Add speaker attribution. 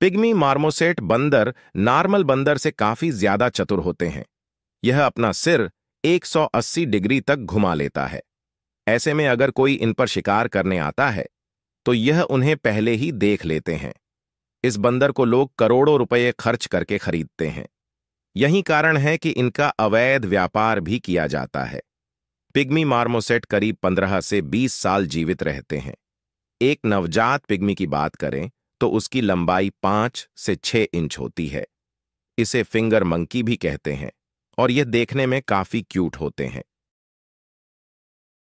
Speaker 1: pygmy marmoset बंदर normal बंदर से काफी ज्यादा चतुर होते हैं यह अपना सिर 180 डिग्री तक घुमा लेता है ऐसे में अगर कोई इन पर शिकार करने आता है तो यह उन्हें पहले ही देख लेते हैं इस बंदर को लोग करोड़ों रुपए खर्च करके खरीदते हैं यही कारण है कि इनका अवैध व्यापार भी किया जाता है पिग्मी मार्मोसेट करीब 15 से 20 साल जीवित रहते हैं एक नवजात पिग्मी की बात करें तो उसकी लंबाई पांच से छह इंच होती है इसे फिंगर मंकी भी कहते हैं और यह देखने में काफ़ी क्यूट होते हैं